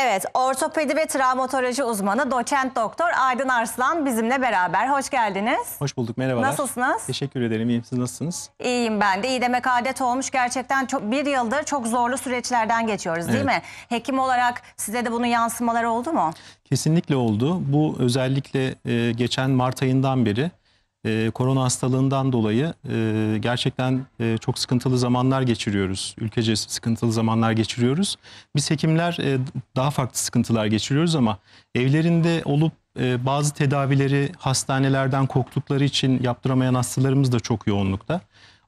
Evet, ortopedi ve travmatoloji uzmanı doçent doktor Aydın Arslan bizimle beraber. Hoş geldiniz. Hoş bulduk, merhabalar. Nasılsınız? Teşekkür ederim, iyiyim. Siz nasılsınız? İyiyim ben de. İyi demek adet olmuş. Gerçekten çok, bir yıldır çok zorlu süreçlerden geçiyoruz değil evet. mi? Hekim olarak size de bunun yansımaları oldu mu? Kesinlikle oldu. Bu özellikle e, geçen Mart ayından beri e, korona hastalığından dolayı e, gerçekten e, çok sıkıntılı zamanlar geçiriyoruz. Ülkece sıkıntılı zamanlar geçiriyoruz. Biz hekimler e, daha farklı sıkıntılar geçiriyoruz ama evlerinde olup e, bazı tedavileri hastanelerden korktukları için yaptıramayan hastalarımız da çok yoğunlukta.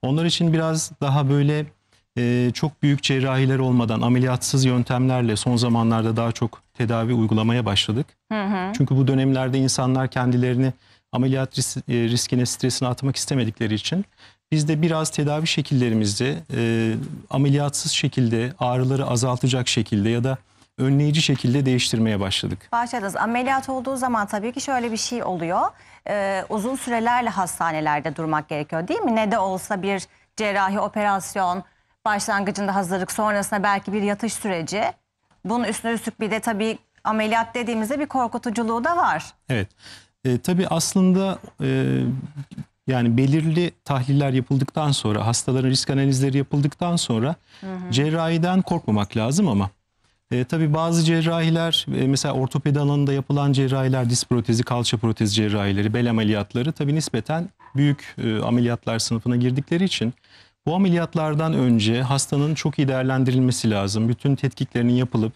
Onlar için biraz daha böyle e, çok büyük cerrahiler olmadan ameliyatsız yöntemlerle son zamanlarda daha çok tedavi uygulamaya başladık. Hı hı. Çünkü bu dönemlerde insanlar kendilerini ameliyat ris e, riskine, stresini atmak istemedikleri için biz de biraz tedavi şekillerimizde e, ameliyatsız şekilde ağrıları azaltacak şekilde ya da önleyici şekilde değiştirmeye başladık. Başladınız. Ameliyat olduğu zaman tabii ki şöyle bir şey oluyor. Ee, uzun sürelerle hastanelerde durmak gerekiyor değil mi? Ne de olsa bir cerrahi operasyon, başlangıcında hazırlık, sonrasında belki bir yatış süreci. Bunun üstüne üstlük bir de tabii ameliyat dediğimizde bir korkutuculuğu da var. Evet. E, tabii aslında e, yani belirli tahliller yapıldıktan sonra hastaların risk analizleri yapıldıktan sonra hı hı. cerrahiden korkmamak lazım ama e, tabii bazı cerrahiler e, mesela ortopedi alanında yapılan cerrahiler diz protezi, kalça protezi cerrahileri, bel ameliyatları tabii nispeten büyük e, ameliyatlar sınıfına girdikleri için bu ameliyatlardan önce hastanın çok iyi değerlendirilmesi lazım. Bütün tetkiklerinin yapılıp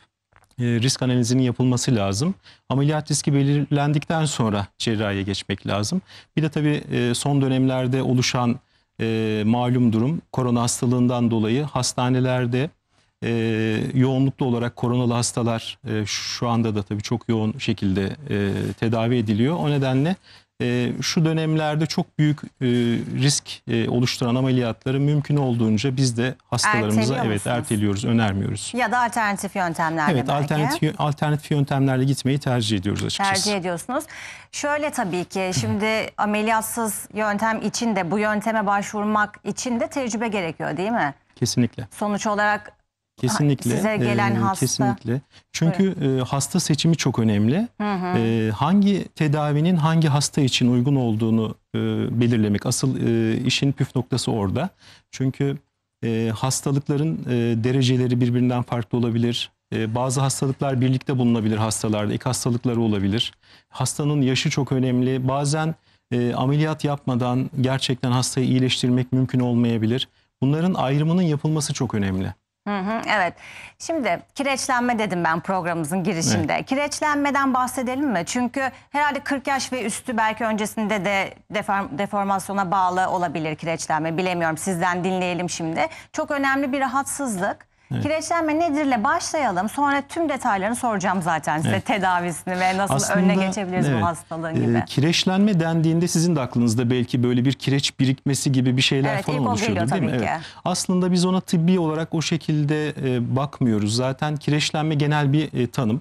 e, risk analizinin yapılması lazım. Ameliyat riski belirlendikten sonra cerrahiye geçmek lazım. Bir de tabii e, son dönemlerde oluşan e, malum durum korona hastalığından dolayı hastanelerde yoğunluklu olarak koronalı hastalar e, şu anda da tabii çok yoğun şekilde tedavi ediliyor. O nedenle ee, şu dönemlerde çok büyük e, risk e, oluşturan ameliyatları mümkün olduğunca biz de hastalarımıza evet erteliyoruz, önermiyoruz. Ya da alternatif yöntemlerle Evet, belki. alternatif alternatif yöntemlerle gitmeyi tercih ediyoruz açıkçası. Tercih ediyorsunuz. Şöyle tabii ki şimdi ameliyatsız yöntem için de bu yönteme başvurmak için de tecrübe gerekiyor değil mi? Kesinlikle. Sonuç olarak Kesinlikle. Size gelen e, hasta. Kesinlikle. Çünkü e, hasta seçimi çok önemli. Hı hı. E, hangi tedavinin hangi hasta için uygun olduğunu e, belirlemek asıl e, işin püf noktası orada. Çünkü e, hastalıkların e, dereceleri birbirinden farklı olabilir. E, bazı hastalıklar birlikte bulunabilir hastalarda. İlk hastalıkları olabilir. Hastanın yaşı çok önemli. Bazen e, ameliyat yapmadan gerçekten hastayı iyileştirmek mümkün olmayabilir. Bunların ayrımının yapılması çok önemli. Hı hı, evet. Şimdi kireçlenme dedim ben programımızın girişinde. Evet. Kireçlenmeden bahsedelim mi? Çünkü herhalde 40 yaş ve üstü belki öncesinde de deformasyona bağlı olabilir kireçlenme. Bilemiyorum sizden dinleyelim şimdi. Çok önemli bir rahatsızlık. Evet. Kireçlenme nedirle başlayalım. Sonra tüm detaylarını soracağım zaten size evet. tedavisini ve nasıl Aslında, önüne geçebiliriz evet, bu hastalığın gibi. E, kireçlenme dendiğinde sizin de aklınızda belki böyle bir kireç birikmesi gibi bir şeyler evet, falan oluşuyordur değil mi? Evet. Aslında biz ona tıbbi olarak o şekilde e, bakmıyoruz. Zaten kireçlenme genel bir e, tanım.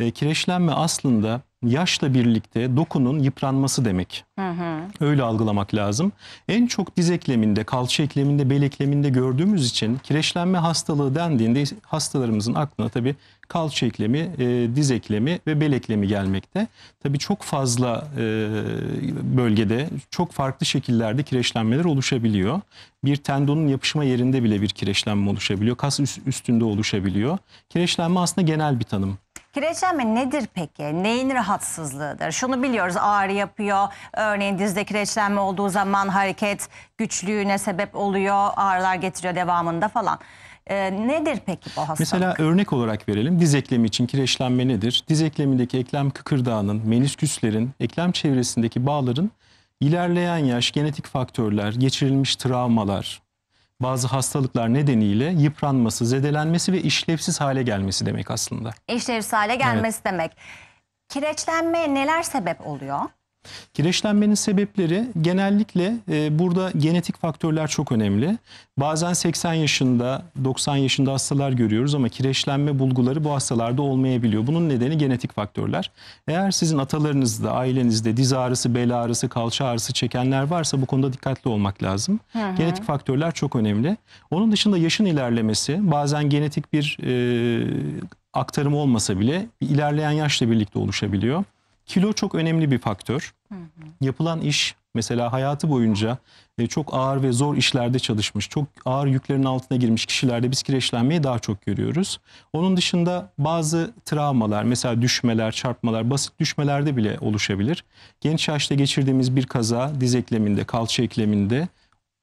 E, kireçlenme aslında yaşla birlikte dokunun yıpranması demek. Hı hı. Öyle algılamak lazım. En çok diz ekleminde, kalça ekleminde, bel ekleminde gördüğümüz için kireçlenme hastalığı dendiğinde hastalarımızın aklına tabii kalça eklemi, e, diz eklemi ve bel eklemi gelmekte. Tabii çok fazla e, bölgede çok farklı şekillerde kireçlenmeler oluşabiliyor. Bir tendonun yapışma yerinde bile bir kireçlenme oluşabiliyor. Kas üstünde oluşabiliyor. Kireçlenme aslında genel bir tanım. Kireçlenme nedir peki? Neyin rahatsızlığıdır? Şunu biliyoruz ağrı yapıyor. Örneğin dizde kireçlenme olduğu zaman hareket güçlüğüne sebep oluyor. Ağrılar getiriyor devamında falan. Ee, nedir peki bu hastalık? Mesela örnek olarak verelim. Diz eklemi için kireçlenme nedir? Diz eklemindeki eklem kıkırdağının, menisküslerin, eklem çevresindeki bağların ilerleyen yaş, genetik faktörler, geçirilmiş travmalar, bazı hastalıklar nedeniyle yıpranması, zedelenmesi ve işlevsiz hale gelmesi demek aslında. İşlevsiz hale gelmesi demek. Kireçlenme neler sebep oluyor? Kireçlenmenin sebepleri genellikle e, burada genetik faktörler çok önemli. Bazen 80 yaşında, 90 yaşında hastalar görüyoruz ama kireçlenme bulguları bu hastalarda olmayabiliyor. Bunun nedeni genetik faktörler. Eğer sizin atalarınızda, ailenizde diz ağrısı, bel ağrısı, kalça ağrısı çekenler varsa bu konuda dikkatli olmak lazım. Hı hı. Genetik faktörler çok önemli. Onun dışında yaşın ilerlemesi, bazen genetik bir e, aktarım olmasa bile ilerleyen yaşla birlikte oluşabiliyor. Kilo çok önemli bir faktör. Yapılan iş mesela hayatı boyunca e, çok ağır ve zor işlerde çalışmış, çok ağır yüklerin altına girmiş kişilerde biz kireçlenmeyi daha çok görüyoruz. Onun dışında bazı travmalar, mesela düşmeler, çarpmalar, basit düşmelerde bile oluşabilir. Genç yaşta geçirdiğimiz bir kaza diz ekleminde, kalça ekleminde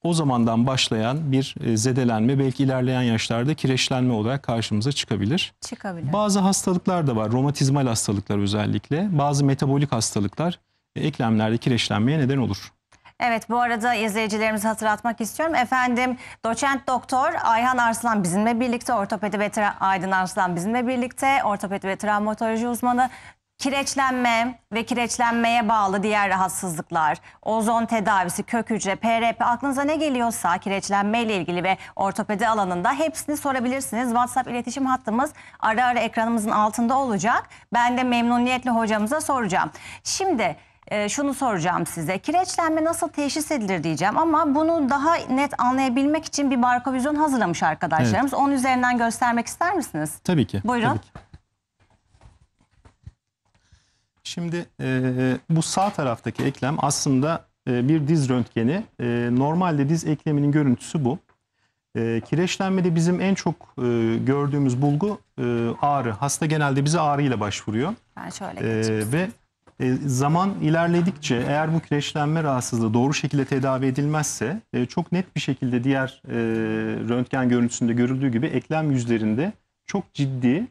o zamandan başlayan bir e, zedelenme belki ilerleyen yaşlarda kireçlenme olarak karşımıza çıkabilir. Çıkabilir. Bazı hastalıklar da var. Romatizmal hastalıklar özellikle. Bazı metabolik hastalıklar eklemlerde kireçlenmeye neden olur. Evet bu arada izleyicilerimizi hatırlatmak istiyorum. Efendim doçent doktor Ayhan Arslan bizimle birlikte ortopedi ve Aydın Arslan bizimle birlikte ortopedi ve travmatoloji uzmanı kireçlenme ve kireçlenmeye bağlı diğer rahatsızlıklar, ozon tedavisi, kök hücre, PRP aklınıza ne geliyorsa kireçlenme ile ilgili ve ortopedi alanında hepsini sorabilirsiniz. WhatsApp iletişim hattımız ara ara ekranımızın altında olacak. Ben de memnuniyetle hocamıza soracağım. Şimdi e, şunu soracağım size. Kireçlenme nasıl teşhis edilir diyeceğim ama bunu daha net anlayabilmek için bir barkovizyon hazırlamış arkadaşlarımız. Onun üzerinden göstermek ister misiniz? Tabii ki. Buyurun. Tabii ki. Şimdi e, bu sağ taraftaki eklem aslında e, bir diz röntgeni. E, normalde diz ekleminin görüntüsü bu. E, kireçlenmede bizim en çok e, gördüğümüz bulgu e, ağrı. Hasta genelde bize ağrıyla başvuruyor. Ben şöyle E, ve e, zaman ilerledikçe eğer bu kireçlenme rahatsızlığı doğru şekilde tedavi edilmezse e, çok net bir şekilde diğer e, röntgen görüntüsünde görüldüğü gibi eklem yüzlerinde çok ciddi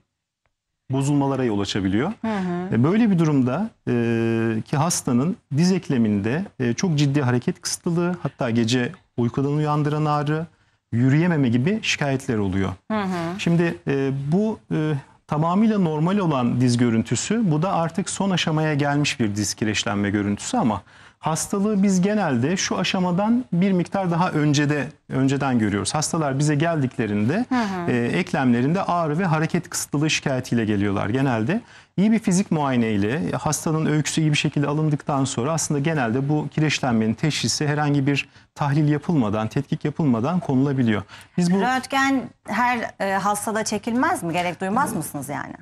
bozulmalara yol açabiliyor. Hı hı. E, böyle bir durumda e, ki hastanın diz ekleminde e, çok ciddi hareket kısıtlılığı hatta gece uykudan uyandıran ağrı, yürüyememe gibi şikayetler oluyor. Hı hı. Şimdi e, bu e, tamamıyla normal olan diz görüntüsü bu da artık son aşamaya gelmiş bir diz kireçlenme görüntüsü ama Hastalığı biz genelde şu aşamadan bir miktar daha öncede önceden görüyoruz. Hastalar bize geldiklerinde hı hı. E, eklemlerinde ağrı ve hareket kısıtlılığı şikayetiyle geliyorlar genelde. İyi bir fizik muayene ile e, hastanın öyküsü iyi bir şekilde alındıktan sonra aslında genelde bu kireçlenmenin teşhisi herhangi bir tahlil yapılmadan, tetkik yapılmadan konulabiliyor. Biz bu Röntgen her e, hastada çekilmez mi? Gerek duymaz mısınız yani?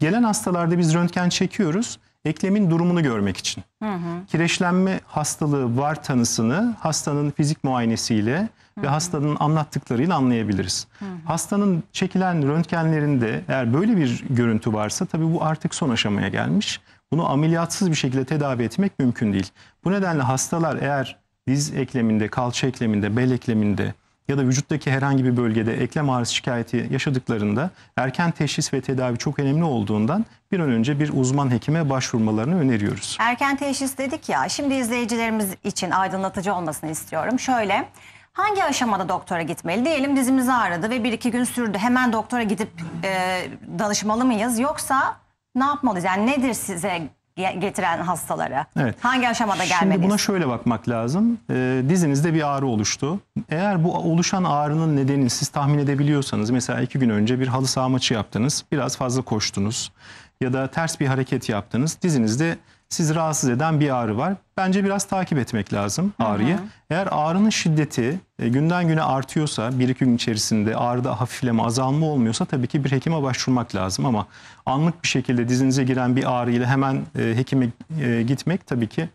Gelen hastalarda biz röntgen çekiyoruz eklemin durumunu görmek için. Hı hı. Kireçlenme hastalığı var tanısını hastanın fizik muayenesiyle hı hı. ve hastanın anlattıklarıyla anlayabiliriz. Hı hı. Hastanın çekilen röntgenlerinde eğer böyle bir görüntü varsa tabii bu artık son aşamaya gelmiş. Bunu ameliyatsız bir şekilde tedavi etmek mümkün değil. Bu nedenle hastalar eğer diz ekleminde, kalça ekleminde, bel ekleminde ya da vücuttaki herhangi bir bölgede eklem ağrısı şikayeti yaşadıklarında erken teşhis ve tedavi çok önemli olduğundan bir an önce bir uzman hekime başvurmalarını öneriyoruz. Erken teşhis dedik ya şimdi izleyicilerimiz için aydınlatıcı olmasını istiyorum. Şöyle hangi aşamada doktora gitmeli? Diyelim dizimiz ağrıdı ve bir iki gün sürdü hemen doktora gidip e, danışmalı mıyız yoksa ne yapmalıyız? Yani nedir size getiren hastalara? Evet. Hangi aşamada gelmeliyiz? Şimdi buna şöyle bakmak lazım. E, dizinizde bir ağrı oluştu. Eğer bu oluşan ağrının nedenini siz tahmin edebiliyorsanız mesela iki gün önce bir halı saha maçı yaptınız. Biraz fazla koştunuz ya da ters bir hareket yaptınız. Dizinizde sizi rahatsız eden bir ağrı var. Bence biraz takip etmek lazım ağrıyı. Hı hı. Eğer ağrının şiddeti e, günden güne artıyorsa, bir iki gün içerisinde ağrıda hafifleme, azalma olmuyorsa tabii ki bir hekime başvurmak lazım. Ama anlık bir şekilde dizinize giren bir ağrıyla hemen e, hekime e, gitmek tabii ki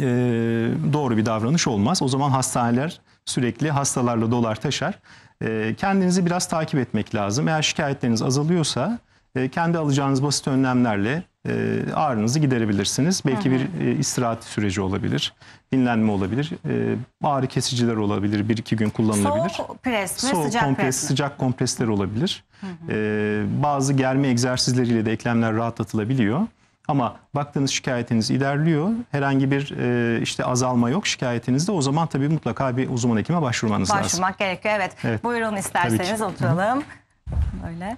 e, doğru bir davranış olmaz. O zaman hastaneler sürekli hastalarla dolar taşar. E, kendinizi biraz takip etmek lazım. Eğer şikayetleriniz azalıyorsa e, kendi alacağınız basit önlemlerle e, ağrınızı giderebilirsiniz. Belki hı hı. bir e, istirahat süreci olabilir, dinlenme olabilir, e, ağrı kesiciler olabilir, bir iki gün kullanılabilir. Soğuk pres mi, Soğuk sıcak kompres, pres mi? Sıcak kompresler olabilir. E, bazı germe egzersizleriyle de eklemler rahatlatılabiliyor. Ama baktığınız şikayetiniz ilerliyor. Herhangi bir e, işte azalma yok şikayetinizde. O zaman tabii mutlaka bir uzman hekime başvurmanız Başvurmak lazım. Başvurmak gerekiyor evet. evet. Buyurun isterseniz oturalım. Böyle.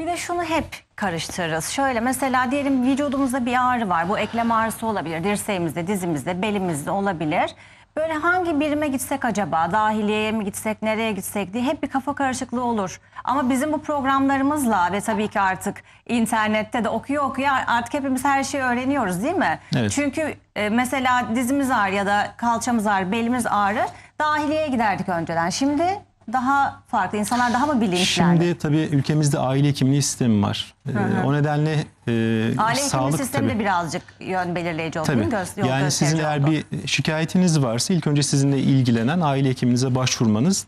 Bir de şunu hep karıştırırız. Şöyle mesela diyelim vücudumuzda bir ağrı var. Bu eklem ağrısı olabilir. Dirseğimizde, dizimizde, belimizde olabilir. Böyle hangi birime gitsek acaba? Dahiliyeye mi gitsek, nereye gitsek diye hep bir kafa karışıklığı olur. Ama bizim bu programlarımızla ve tabii ki artık internette de okuya okuya artık hepimiz her şeyi öğreniyoruz değil mi? Evet. Çünkü e, mesela dizimiz ağrı ya da kalçamız ağrı, belimiz ağrı. Dahiliyeye giderdik önceden. Şimdi daha farklı? insanlar daha mı bilinçli? Şimdi tabii ülkemizde aile hekimliği sistemi var. Ee, o nedenle e, Aile sağlık hekimliği sistemi de birazcık yön belirleyici olduğunu Tabii. gösteriyor. Yani sizin eğer bir şikayetiniz varsa ilk önce sizinle ilgilenen aile hekiminize başvurmanızı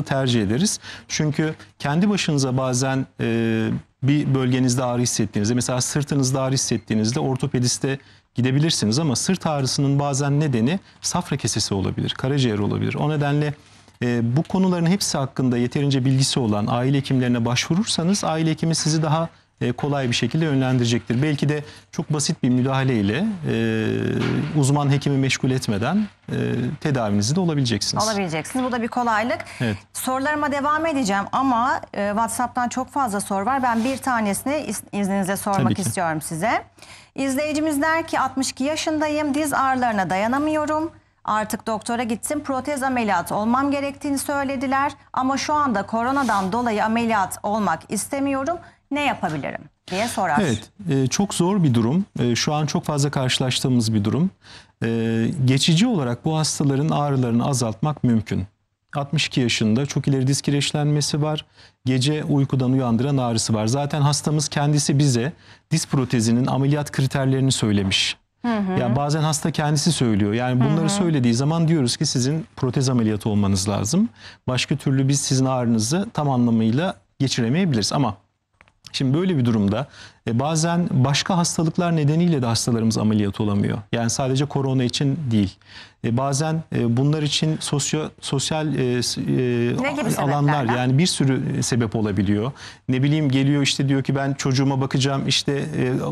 e, tercih ederiz. Çünkü kendi başınıza bazen e, bir bölgenizde ağrı hissettiğinizde mesela sırtınızda ağrı hissettiğinizde ortopediste gidebilirsiniz ama sırt ağrısının bazen nedeni safra kesesi olabilir, karaciğer olabilir. O nedenle e, bu konuların hepsi hakkında yeterince bilgisi olan aile hekimlerine başvurursanız aile hekimi sizi daha e, kolay bir şekilde yönlendirecektir. Belki de çok basit bir müdahale ile e, uzman hekimi meşgul etmeden e, tedavinizi de olabileceksiniz. Olabileceksiniz. Bu da bir kolaylık. Evet. Sorularıma devam edeceğim ama e, WhatsApp'tan çok fazla soru var. Ben bir tanesini izninizle sormak istiyorum size. İzleyicimiz der ki 62 yaşındayım, diz ağrılarına dayanamıyorum. Artık doktora gittim protez ameliyat olmam gerektiğini söylediler ama şu anda koronadan dolayı ameliyat olmak istemiyorum. Ne yapabilirim? diye sorar. Evet, e, çok zor bir durum. E, şu an çok fazla karşılaştığımız bir durum. E, geçici olarak bu hastaların ağrılarını azaltmak mümkün. 62 yaşında çok ileri diz kireçlenmesi var. Gece uykudan uyandıran ağrısı var. Zaten hastamız kendisi bize diz protezinin ameliyat kriterlerini söylemiş. Hı hı. Yani bazen hasta kendisi söylüyor. Yani bunları hı hı. söylediği zaman diyoruz ki sizin protez ameliyatı olmanız lazım. Başka türlü biz sizin ağrınızı tam anlamıyla geçiremeyebiliriz ama Şimdi böyle bir durumda e, bazen başka hastalıklar nedeniyle de hastalarımız ameliyat olamıyor. Yani sadece korona için değil. E, bazen e, bunlar için sosyo, sosyal e, e, alanlar yani bir sürü e, sebep olabiliyor. Ne bileyim geliyor işte diyor ki ben çocuğuma bakacağım işte e,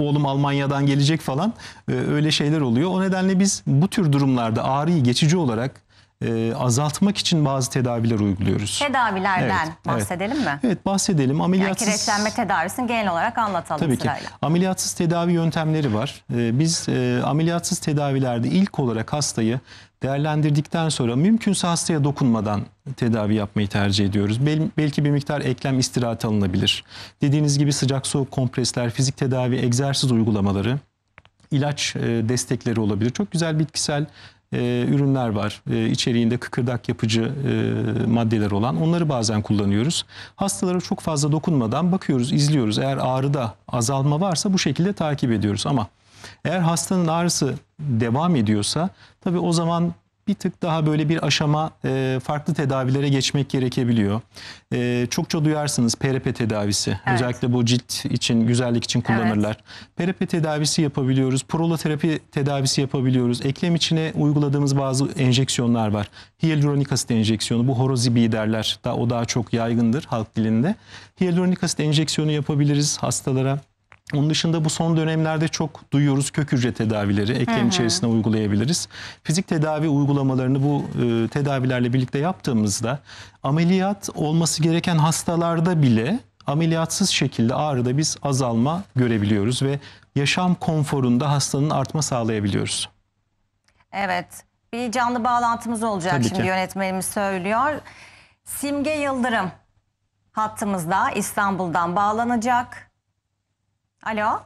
oğlum Almanya'dan gelecek falan e, öyle şeyler oluyor. O nedenle biz bu tür durumlarda ağrıyı geçici olarak e, azaltmak için bazı tedaviler uyguluyoruz. Tedavilerden evet, bahsedelim evet. mi? Evet bahsedelim. Ameliyatsız... Yani kireçlenme tedavisini genel olarak anlatalım Tabii sırayla. ki. Ameliyatsız tedavi yöntemleri var. E, biz e, ameliyatsız tedavilerde ilk olarak hastayı değerlendirdikten sonra mümkünse hastaya dokunmadan tedavi yapmayı tercih ediyoruz. Bel, belki bir miktar eklem istirahat alınabilir. Dediğiniz gibi sıcak soğuk kompresler, fizik tedavi, egzersiz uygulamaları ilaç e, destekleri olabilir. Çok güzel bitkisel e, ürünler var. E, içeriğinde kıkırdak yapıcı e, maddeler olan onları bazen kullanıyoruz. Hastalara çok fazla dokunmadan bakıyoruz, izliyoruz. Eğer ağrıda azalma varsa bu şekilde takip ediyoruz ama eğer hastanın ağrısı devam ediyorsa tabii o zaman bir tık daha böyle bir aşama e, farklı tedavilere geçmek gerekebiliyor. E, çokça duyarsınız PRP tedavisi. Evet. Özellikle bu cilt için, güzellik için kullanırlar. Evet. PRP tedavisi yapabiliyoruz. Proloterapi tedavisi yapabiliyoruz. Eklem içine uyguladığımız bazı enjeksiyonlar var. Hyaluronik asit enjeksiyonu. Bu horozibi derler. Daha, o daha çok yaygındır halk dilinde. Hyaluronik asit enjeksiyonu yapabiliriz hastalara. Onun dışında bu son dönemlerde çok duyuyoruz kök hücre tedavileri eklem içerisine uygulayabiliriz. Fizik tedavi uygulamalarını bu e, tedavilerle birlikte yaptığımızda ameliyat olması gereken hastalarda bile ameliyatsız şekilde ağrıda biz azalma görebiliyoruz ve yaşam konforunda hastanın artma sağlayabiliyoruz. Evet bir canlı bağlantımız olacak Tabii şimdi ki. yönetmenimiz söylüyor. Simge Yıldırım hattımızda İstanbul'dan bağlanacak. Alo.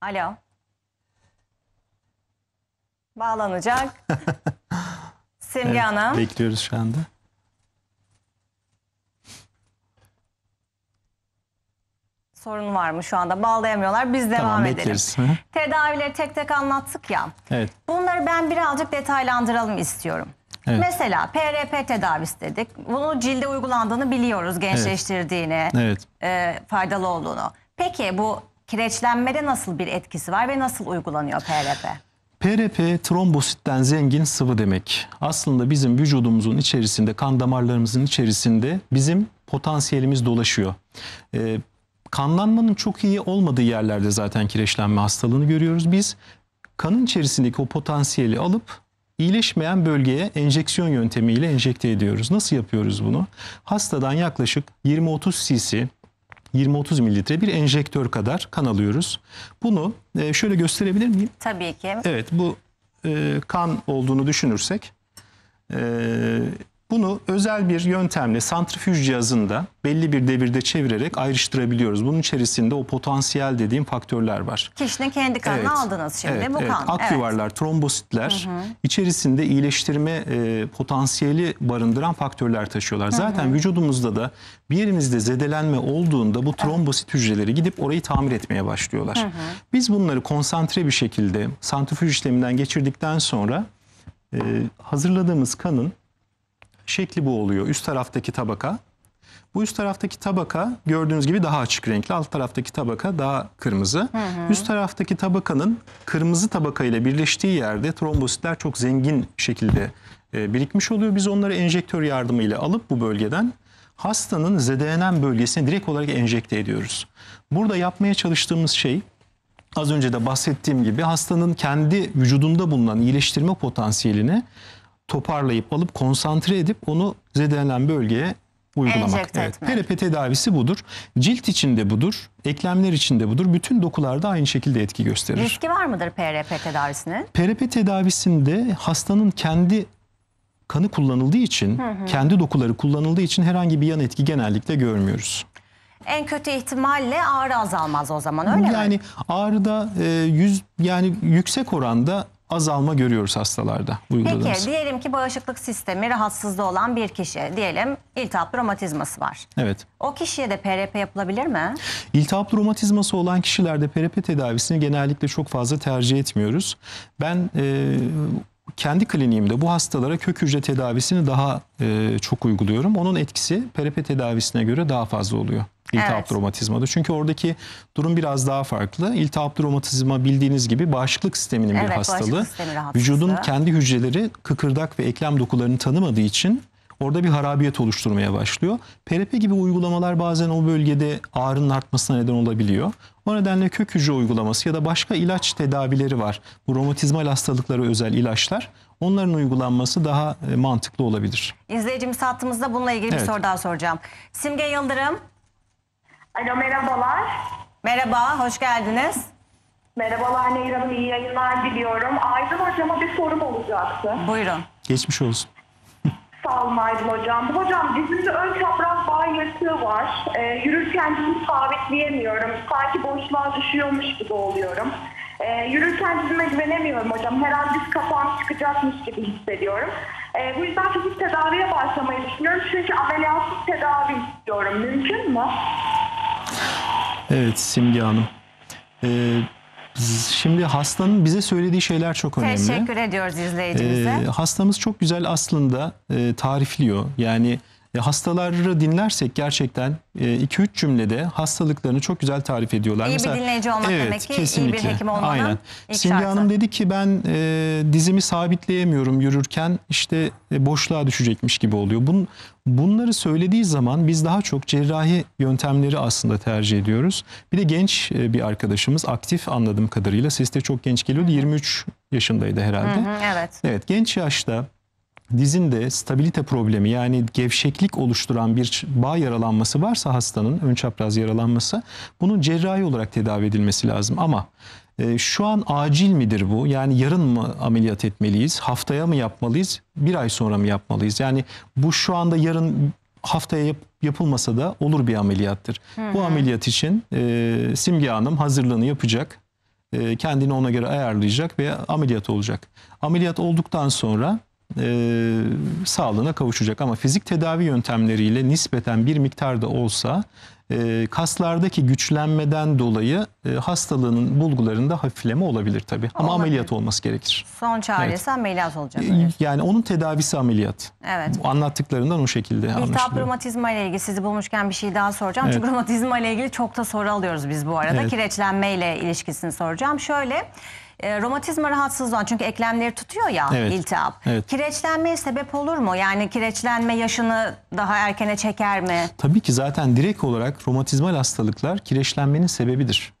Alo. Bağlanacak. Simge evet, Hanım. Bekliyoruz şu anda. sorun var mı şu anda bağlayamıyorlar. Biz devam tamam, edelim. Tedavileri tek tek anlattık ya. Evet. Bunları ben birazcık detaylandıralım istiyorum. Evet. Mesela PRP tedavisi dedik. Bunu cilde uygulandığını biliyoruz gençleştirdiğini, evet. E, faydalı olduğunu. Peki bu kireçlenmede nasıl bir etkisi var ve nasıl uygulanıyor PRP? PRP trombositten zengin sıvı demek. Aslında bizim vücudumuzun içerisinde, kan damarlarımızın içerisinde bizim potansiyelimiz dolaşıyor. Ee, kanlanmanın çok iyi olmadığı yerlerde zaten kireçlenme hastalığını görüyoruz. Biz kanın içerisindeki o potansiyeli alıp İyileşmeyen bölgeye enjeksiyon yöntemiyle enjekte ediyoruz. Nasıl yapıyoruz bunu? Hastadan yaklaşık 20-30 cc 20-30 mililitre bir enjektör kadar kan alıyoruz. Bunu e, şöyle gösterebilir miyim? Tabii ki. Evet bu e, kan olduğunu düşünürsek e, bunu özel bir yöntemle santrifüj cihazında belli bir devirde çevirerek ayrıştırabiliyoruz. Bunun içerisinde o potansiyel dediğim faktörler var. Kişinin kendi kanını evet. aldınız şimdi evet, bu evet. kan. Akyuvarlar, evet. trombositler hı hı. içerisinde iyileştirme e, potansiyeli barındıran faktörler taşıyorlar. Zaten hı hı. vücudumuzda da bir yerimizde zedelenme olduğunda bu trombosit hücreleri gidip orayı tamir etmeye başlıyorlar. Hı hı. Biz bunları konsantre bir şekilde santrifüj işleminden geçirdikten sonra e, hazırladığımız kanın Şekli bu oluyor üst taraftaki tabaka. Bu üst taraftaki tabaka gördüğünüz gibi daha açık renkli. Alt taraftaki tabaka daha kırmızı. Hı hı. Üst taraftaki tabakanın kırmızı tabaka ile birleştiği yerde trombositler çok zengin şekilde e, birikmiş oluyor. Biz onları enjektör yardımıyla alıp bu bölgeden hastanın ZDNM bölgesine direkt olarak enjekte ediyoruz. Burada yapmaya çalıştığımız şey az önce de bahsettiğim gibi hastanın kendi vücudunda bulunan iyileştirme potansiyelini toparlayıp alıp konsantre edip onu zedelenen bölgeye uygulamak. evet. PRP tedavisi budur. Cilt için de budur. Eklemler için de budur. Bütün dokularda aynı şekilde etki gösterir. Riski var mıdır PRP tedavisinin? PRP tedavisinde hastanın kendi kanı kullanıldığı için, hı hı. kendi dokuları kullanıldığı için herhangi bir yan etki genellikle görmüyoruz. En kötü ihtimalle ağrı azalmaz o zaman öyle yani, mi? Yani ağrıda e, yüz yani yüksek oranda azalma görüyoruz hastalarda. Peki diyelim ki bağışıklık sistemi rahatsızlığı olan bir kişi. Diyelim iltihap romatizması var. Evet. O kişiye de PRP yapılabilir mi? İltihap romatizması olan kişilerde PRP tedavisini genellikle çok fazla tercih etmiyoruz. Ben e, kendi kliniğimde bu hastalara kök hücre tedavisini daha e, çok uyguluyorum. Onun etkisi PRP tedavisine göre daha fazla oluyor. İltihap evet. romatizmada. Çünkü oradaki durum biraz daha farklı. İltihap romatizma bildiğiniz gibi bağışıklık sisteminin evet, bir hastalığı. bağışıklık Sistemi Vücudun kendi hücreleri kıkırdak ve eklem dokularını tanımadığı için Orada bir harabiyet oluşturmaya başlıyor. PRP gibi uygulamalar bazen o bölgede ağrının artmasına neden olabiliyor. O nedenle kök hücre uygulaması ya da başka ilaç tedavileri var. Bu romatizmal hastalıklara özel ilaçlar. Onların uygulanması daha e, mantıklı olabilir. İzleyicimiz hattımızda bununla ilgili evet. bir soru daha soracağım. Simge Yıldırım. Alo merhabalar. Merhaba, hoş geldiniz. Merhabalar Nehir iyi yayınlar diliyorum. Aydın Hocam'a bir sorum olacaktı. Buyurun. Geçmiş olsun. Sağ olun Aydın Hocam. Hocam dizimde ön çapraz bağ yırtığı var. Ee, yürürken dizimi sabitleyemiyorum. Sanki boşluğa düşüyormuş gibi oluyorum. Ee, yürürken dizime güvenemiyorum hocam. Her an diz kapağım çıkacakmış gibi hissediyorum. Ee, bu yüzden fizik tedaviye başlamayı düşünüyorum. Çünkü ameliyatsız tedavi istiyorum. Mümkün mü? Evet Simge Hanım. Ee, Şimdi hastanın bize söylediği şeyler çok önemli. Teşekkür ediyoruz izleyicimize. Ee, hastamız çok güzel aslında e, tarifliyor. Yani e, hastaları dinlersek gerçekten 2-3 e, cümlede hastalıklarını çok güzel tarif ediyorlar. İyi Mesela, bir dinleyici olmak evet, demek ki kesinlikle. iyi bir hekim olmanın Aynen. ilk Simge şartı. Hanım dedi ki ben e, dizimi sabitleyemiyorum yürürken işte e, boşluğa düşecekmiş gibi oluyor. Bun, bunları söylediği zaman biz daha çok cerrahi yöntemleri aslında tercih ediyoruz. Bir de genç e, bir arkadaşımız aktif anladığım kadarıyla. Ses de çok genç geliyordu. 23 yaşındaydı herhalde. Hı hı, evet. Evet genç yaşta dizinde stabilite problemi yani gevşeklik oluşturan bir bağ yaralanması varsa hastanın ön çapraz yaralanması bunun cerrahi olarak tedavi edilmesi lazım ama e, şu an acil midir bu? Yani yarın mı ameliyat etmeliyiz? Haftaya mı yapmalıyız? Bir ay sonra mı yapmalıyız? Yani bu şu anda yarın haftaya yap, yapılmasa da olur bir ameliyattır. Hı Bu ameliyat için e, Simge Hanım hazırlığını yapacak. E, kendini ona göre ayarlayacak ve ameliyat olacak. Ameliyat olduktan sonra e, sağlığına kavuşacak. Ama fizik tedavi yöntemleriyle nispeten bir miktarda olsa e, kaslardaki güçlenmeden dolayı e, hastalığının bulgularında hafifleme olabilir tabii. Ama olabilir. ameliyat olması gerekir. Son çaresi evet. ameliyat olacak. E, yani onun tedavisi ameliyat. Evet. Anlattıklarından o şekilde İltihap romatizma ile ilgili sizi bulmuşken bir şey daha soracağım. Evet. Çünkü romatizma ile ilgili çok da soru alıyoruz biz bu arada. Evet. Kireçlenme ile ilişkisini soracağım. Şöyle... E, romatizma rahatsızlığı çünkü eklemleri tutuyor ya evet. iltihap. Evet. Kireçlenmeye sebep olur mu? Yani kireçlenme yaşını daha erkene çeker mi? Tabii ki zaten direkt olarak romatizmal hastalıklar kireçlenmenin sebebidir.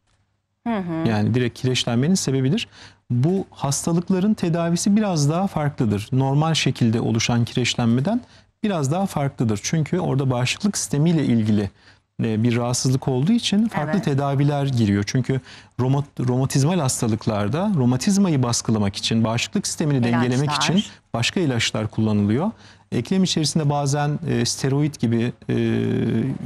Yani direkt kireçlenmenin sebebidir. Bu hastalıkların tedavisi biraz daha farklıdır. Normal şekilde oluşan kireçlenmeden biraz daha farklıdır. Çünkü orada bağışıklık sistemiyle ilgili e, bir rahatsızlık olduğu için farklı evet. tedaviler giriyor. Çünkü romat, romatizmal hastalıklarda romatizmayı baskılamak için, bağışıklık sistemini ilaçlar. dengelemek için başka ilaçlar kullanılıyor. Eklem içerisinde bazen e, steroid gibi e,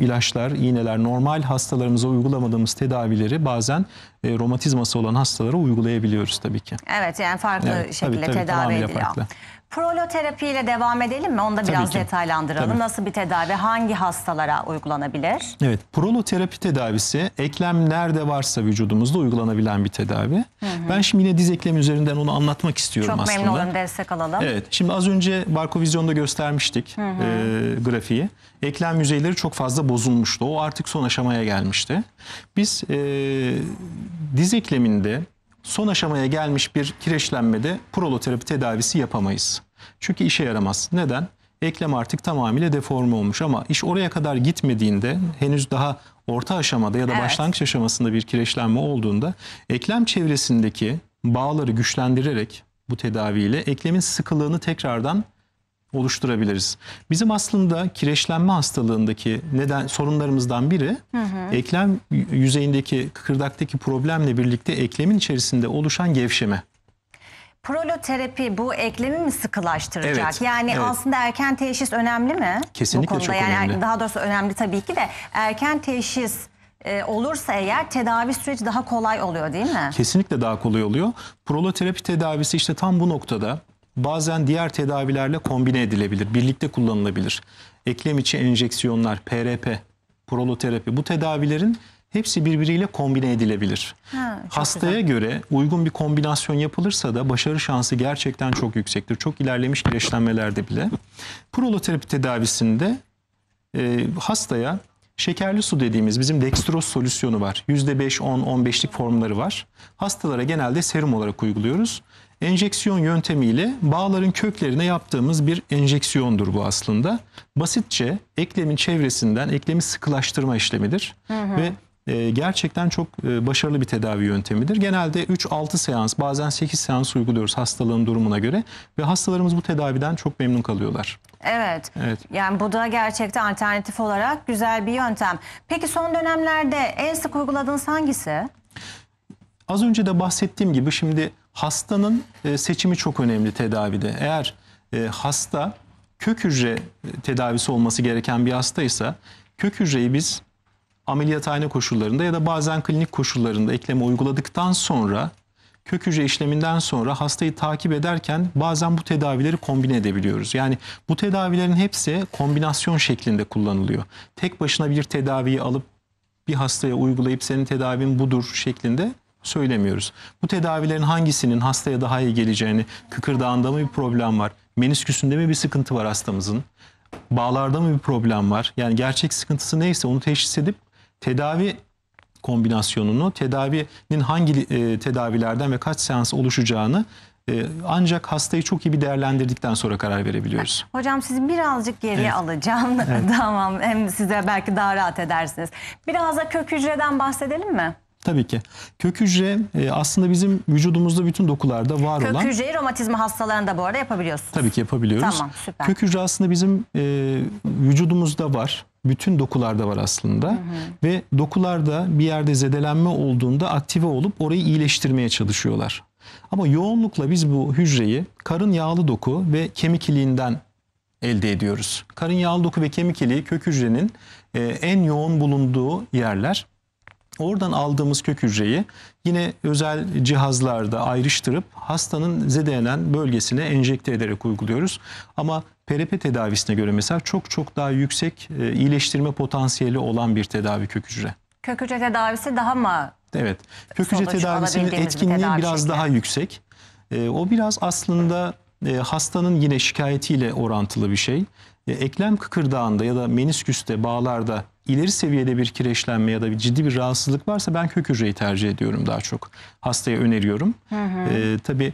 ilaçlar, iğneler, normal hastalarımıza uygulamadığımız tedavileri bazen e, romatizması olan hastalara uygulayabiliyoruz tabii ki. Evet yani farklı evet, şekilde tabii, tabii, tedavi ediliyor. Farklı. Proloterapiyle devam edelim mi? Onu da biraz detaylandıralım. Tabii. Nasıl bir tedavi, hangi hastalara uygulanabilir? Evet, proloterapi tedavisi eklem nerede varsa vücudumuzda uygulanabilen bir tedavi. Hı hı. Ben şimdi yine diz eklemi üzerinden onu anlatmak istiyorum Çok aslında. Çok memnun olurum, destek alalım. Evet, şimdi az önce Barkovizyon'da göstermiştik hı hı. E, grafiği. Eklem yüzeyleri çok fazla bozulmuştu. O artık son aşamaya gelmişti. Biz e, diz ekleminde son aşamaya gelmiş bir kireçlenmede proloterapi tedavisi yapamayız. Çünkü işe yaramaz. Neden? Eklem artık tamamıyla deforme olmuş ama iş oraya kadar gitmediğinde henüz daha orta aşamada ya da evet. başlangıç aşamasında bir kireçlenme olduğunda eklem çevresindeki bağları güçlendirerek bu tedaviyle eklemin sıkılığını tekrardan oluşturabiliriz. Bizim aslında kireçlenme hastalığındaki neden sorunlarımızdan biri hı hı. eklem yüzeyindeki kıkırdaktaki problemle birlikte eklemin içerisinde oluşan gevşeme. Proloterapi bu eklemi mi sıkılaştıracak? Evet, yani evet. aslında erken teşhis önemli mi? Kesinlikle bu konuda? çok önemli. daha doğrusu önemli tabii ki de erken teşhis e, olursa eğer tedavi süreci daha kolay oluyor değil mi? Kesinlikle daha kolay oluyor. Proloterapi tedavisi işte tam bu noktada bazen diğer tedavilerle kombine edilebilir, birlikte kullanılabilir. Eklem içi enjeksiyonlar, PRP, proloterapi bu tedavilerin hepsi birbiriyle kombine edilebilir. Ha, Hastaya güzel. göre uygun bir kombinasyon yapılırsa da başarı şansı gerçekten çok yüksektir. Çok ilerlemiş kireçlenmelerde bile. Proloterapi tedavisinde e, hastaya şekerli su dediğimiz bizim dekstroz solüsyonu var. %5, 10, 15'lik formları var. Hastalara genelde serum olarak uyguluyoruz. Enjeksiyon yöntemiyle bağların köklerine yaptığımız bir enjeksiyondur bu aslında. Basitçe eklemin çevresinden eklemi sıkılaştırma işlemidir. Hı hı. Ve e, gerçekten çok e, başarılı bir tedavi yöntemidir. Genelde 3-6 seans bazen 8 seans uyguluyoruz hastalığın durumuna göre ve hastalarımız bu tedaviden çok memnun kalıyorlar. Evet. evet. Yani bu da gerçekten alternatif olarak güzel bir yöntem. Peki son dönemlerde en sık uyguladığınız hangisi? Az önce de bahsettiğim gibi şimdi Hastanın e, seçimi çok önemli tedavide. Eğer e, hasta kök hücre e, tedavisi olması gereken bir hastaysa kök hücreyi biz ameliyathane koşullarında ya da bazen klinik koşullarında ekleme uyguladıktan sonra kök hücre işleminden sonra hastayı takip ederken bazen bu tedavileri kombine edebiliyoruz. Yani bu tedavilerin hepsi kombinasyon şeklinde kullanılıyor. Tek başına bir tedaviyi alıp bir hastaya uygulayıp senin tedavin budur şeklinde söylemiyoruz. Bu tedavilerin hangisinin hastaya daha iyi geleceğini, kıkırdağında mı bir problem var, menisküsünde mi bir sıkıntı var hastamızın, bağlarda mı bir problem var? Yani gerçek sıkıntısı neyse onu teşhis edip tedavi kombinasyonunu, tedavinin hangi e, tedavilerden ve kaç seans oluşacağını e, ancak hastayı çok iyi bir değerlendirdikten sonra karar verebiliyoruz. Hocam sizi birazcık geriye evet. alacağım. Evet. tamam hem size belki daha rahat edersiniz. Biraz da kök hücreden bahsedelim mi? Tabii ki. Kök hücre e, aslında bizim vücudumuzda bütün dokularda var Kök olan. Kök hücreyi romatizma hastalarında bu arada yapabiliyorsunuz. Tabii ki yapabiliyoruz. Tamam süper. Kök hücre aslında bizim e, vücudumuzda var. Bütün dokularda var aslında. Hı hı. Ve dokularda bir yerde zedelenme olduğunda aktive olup orayı iyileştirmeye çalışıyorlar. Ama yoğunlukla biz bu hücreyi karın yağlı doku ve kemik iliğinden elde ediyoruz. Karın yağlı doku ve kemik iliği kök hücrenin e, en yoğun bulunduğu yerler. Oradan aldığımız kök hücreyi yine özel cihazlarda ayrıştırıp hastanın zedelenen bölgesine enjekte ederek uyguluyoruz. Ama PRP tedavisine göre mesela çok çok daha yüksek e, iyileştirme potansiyeli olan bir tedavi kök hücre. Kök hücre tedavisi daha mı? Evet. Kök hücre tedavisinin etkinliği bir tedavi biraz şekli. daha yüksek. E, o biraz aslında e, hastanın yine şikayetiyle orantılı bir şey. Eklem kıkırdağında ya da menisküste bağlarda ileri seviyede bir kireçlenme ya da bir ciddi bir rahatsızlık varsa ben kök hücreyi tercih ediyorum daha çok. Hastaya öneriyorum. Hı hı. Ee, e, tabii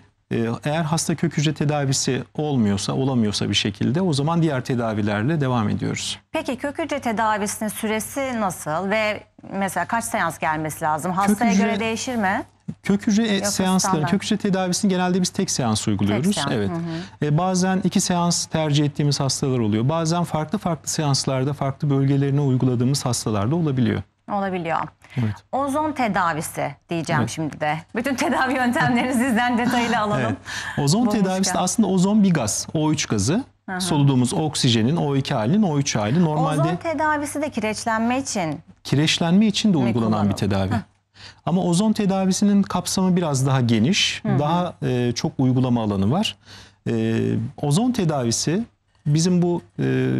eğer hasta kök hücre tedavisi olmuyorsa, olamıyorsa bir şekilde o zaman diğer tedavilerle devam ediyoruz. Peki kök hücre tedavisinin süresi nasıl ve mesela kaç seans gelmesi lazım? Hastaya hücre, göre değişir mi? Kök hücre Yok, seansları, kök hücre tedavisini genelde biz tek seans uyguluyoruz. Tek seans. Evet. Hı hı. E, bazen iki seans tercih ettiğimiz hastalar oluyor. Bazen farklı farklı seanslarda farklı bölgelerine uyguladığımız hastalarda olabiliyor. Olabiliyor. Evet. Ozon tedavisi diyeceğim evet. şimdi de. Bütün tedavi yöntemlerini sizden detaylı alalım. Evet. Ozon Bulmuşken. tedavisi de aslında ozon bir gaz, O3 gazı. Hı-hı. Soluduğumuz oksijenin O2 halinin O3 hali normalde... Ozon tedavisi de kireçlenme için. Kireçlenme için de uygulanan bir tedavi. Hı. Ama ozon tedavisinin kapsamı biraz daha geniş, hı hı. daha e, çok uygulama alanı var. E, ozon tedavisi bizim bu e,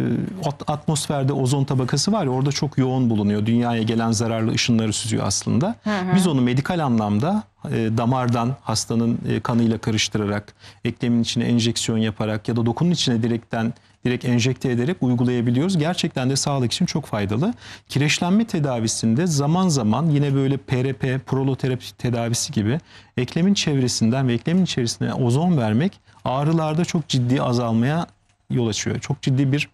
atmosferde ozon tabakası var ya orada çok yoğun bulunuyor. Dünyaya gelen zararlı ışınları süzüyor aslında. Hı hı. Biz onu medikal anlamda e, damardan hastanın e, kanıyla karıştırarak, eklemin içine enjeksiyon yaparak ya da dokunun içine direkten direkt enjekte ederek uygulayabiliyoruz. Gerçekten de sağlık için çok faydalı. Kireçlenme tedavisinde zaman zaman yine böyle PRP, proloterapi tedavisi gibi eklemin çevresinden ve eklemin içerisine ozon vermek ağrılarda çok ciddi azalmaya yol açıyor. Çok ciddi bir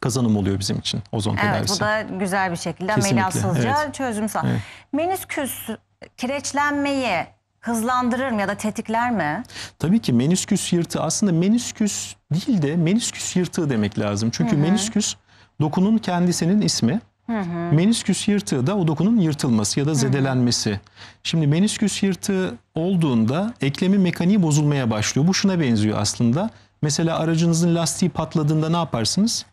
kazanım oluyor bizim için ozon evet, tedavisi. Evet bu da güzel bir şekilde ameliyatsızca evet. çözüm sağlıyor. Evet. Menisküs kireçlenmeyi hızlandırır mı ya da tetikler mi? Tabii ki menisküs yırtığı aslında menisküs değil de menisküs yırtığı demek lazım. Çünkü Hı -hı. menisküs dokunun kendisinin ismi. Hı hı. Menisküs yırtığı da o dokunun yırtılması ya da zedelenmesi. Hı hı. Şimdi menisküs yırtığı olduğunda eklemi mekaniği bozulmaya başlıyor. Bu şuna benziyor aslında. Mesela aracınızın lastiği patladığında ne yaparsınız?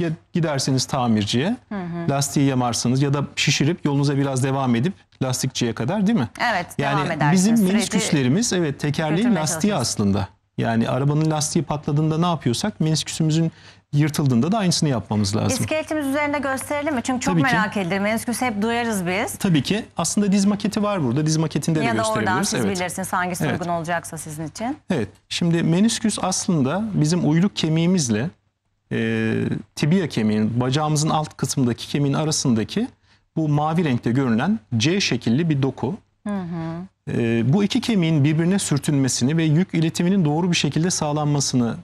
Ya giderseniz tamirciye, hı hı. lastiği yamarsınız ya da şişirip yolunuza biraz devam edip lastikçiye kadar değil mi? Evet, yani devam edersiniz. Yani bizim menisküslerimiz evet tekerleğin lastiği aslında. Yani arabanın lastiği patladığında ne yapıyorsak menisküsümüzün yırtıldığında da aynısını yapmamız lazım. İskeletimiz üzerinde gösterelim mi? Çünkü çok Tabii merak ki. edilir. Menisküs hep duyarız biz. Tabii ki. Aslında diz maketi var burada. Diz maketinde ya de gösterebiliriz. Ya da oradan siz evet. bilirsiniz hangisi evet. uygun olacaksa sizin için. Evet. Şimdi menisküs aslında bizim uyluk kemiğimizle e, tibia kemiğinin, bacağımızın alt kısmındaki kemiğin arasındaki bu mavi renkte görünen C şekilli bir doku. Hı hı. E, bu iki kemiğin birbirine sürtünmesini ve yük iletiminin doğru bir şekilde sağlanmasını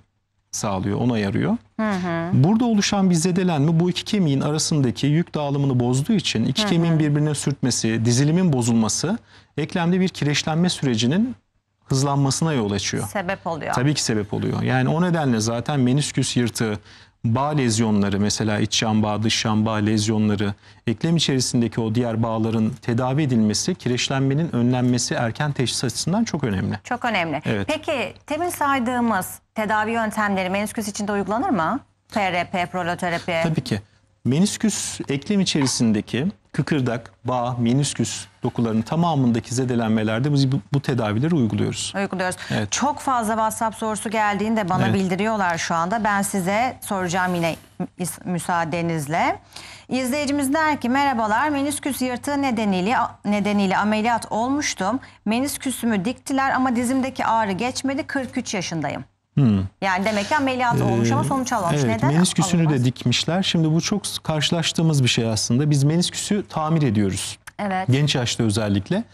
sağlıyor, ona yarıyor. Hı hı. Burada oluşan bir zedelenme bu iki kemiğin arasındaki yük dağılımını bozduğu için iki hı hı. kemiğin birbirine sürtmesi, dizilimin bozulması eklemde bir kireçlenme sürecinin hızlanmasına yol açıyor. Sebep oluyor. Tabii ki sebep oluyor. Yani o nedenle zaten menisküs yırtığı, bağ lezyonları mesela iç yan bağ, dış yan bağ lezyonları, eklem içerisindeki o diğer bağların tedavi edilmesi, kireçlenmenin önlenmesi erken teşhis açısından çok önemli. Çok önemli. Evet. Peki temin saydığımız tedavi yöntemleri menisküs içinde uygulanır mı? PRP, proloterapi. Tabii ki. Menisküs eklem içerisindeki kıkırdak, bağ, menisküs dokularının tamamındaki zedelenmelerde biz bu, tedavileri uyguluyoruz. Uyguluyoruz. Evet. Çok fazla WhatsApp sorusu geldiğinde bana evet. bildiriyorlar şu anda. Ben size soracağım yine müsaadenizle. İzleyicimiz der ki merhabalar menisküs yırtığı nedeniyle nedeniyle ameliyat olmuştum. Menisküsümü diktiler ama dizimdeki ağrı geçmedi. 43 yaşındayım. Hmm. Yani demek ki ameliyat olmuş ama ee, sonuç alamamış. Evet, Neden? Menisküsünü Alınmaz. de dikmişler. Şimdi bu çok karşılaştığımız bir şey aslında. Biz menisküsü tamir ediyoruz. Evet. Genç yaşta özellikle